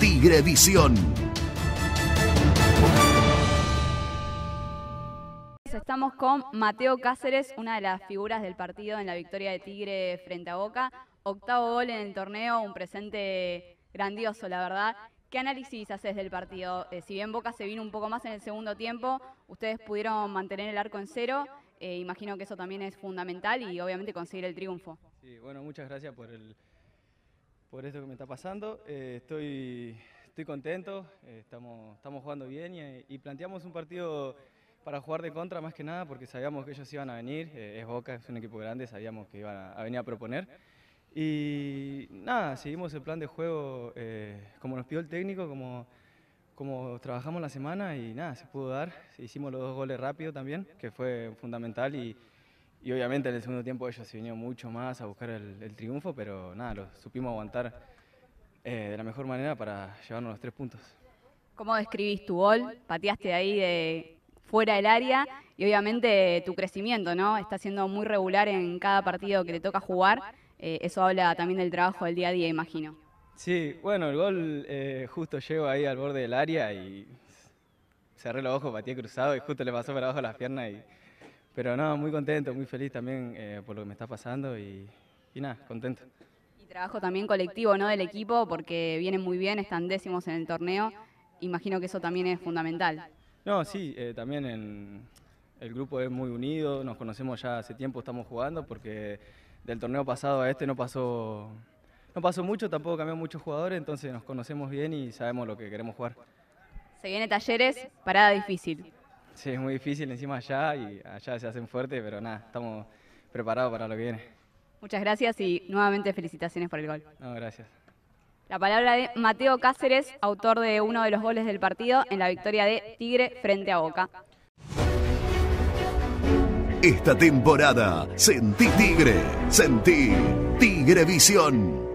Tigre Visión. Estamos con Mateo Cáceres, una de las figuras del partido en la victoria de Tigre frente a Boca. Octavo gol en el torneo, un presente grandioso, la verdad. ¿Qué análisis haces del partido? Eh, si bien Boca se vino un poco más en el segundo tiempo, ustedes pudieron mantener el arco en cero. Eh, imagino que eso también es fundamental y obviamente conseguir el triunfo. Sí, bueno, muchas gracias por el, por esto que me está pasando. Eh, estoy, estoy contento, eh, estamos, estamos jugando bien y, planteamos un partido para jugar de contra más que nada porque sabíamos que ellos iban a venir, eh, es Boca, es un equipo grande, sabíamos que iban a, venir a proponer. Y nada, seguimos el plan de juego como nos pidió el técnico, como, como trabajamos la semana y nada, se pudo dar. Hicimos los dos goles rápido también, que fue fundamental y y obviamente en el segundo tiempo ellos se vinieron mucho más a buscar el, triunfo, pero nada, lo supimos aguantar eh, de la mejor manera para llevarnos los tres puntos. ¿Cómo describís tu gol? Pateaste ahí de fuera del área y obviamente tu crecimiento, ¿no? Está siendo muy regular en cada partido que te toca jugar. Eh, eso habla también del trabajo del día a día, imagino. Sí, bueno, el gol eh, justo llegó ahí al borde del área y cerré los ojos, pateé cruzado y justo le pasó para abajo las piernas y pero no, muy contento, muy feliz también eh, por lo que me está pasando y, nada, contento. Y trabajo también colectivo, ¿no? Del equipo, porque vienen muy bien, están décimos en el torneo. Imagino que eso también es fundamental. No, sí, eh, también en, el grupo es muy unido, nos conocemos ya hace tiempo, estamos jugando, porque del torneo pasado a este no pasó, no pasó mucho, tampoco cambió muchos jugadores, entonces nos conocemos bien y sabemos lo que queremos jugar. Se viene talleres, parada difícil. Sí, es muy difícil encima allá y allá se hacen fuerte, pero nada, estamos preparados para lo que viene. Muchas gracias y nuevamente felicitaciones por el gol. No, gracias. La palabra de Mateo Cáceres, autor de uno de los goles del partido en la victoria de Tigre frente a Boca. Esta temporada sentí Tigre, sentí Tigre Visión.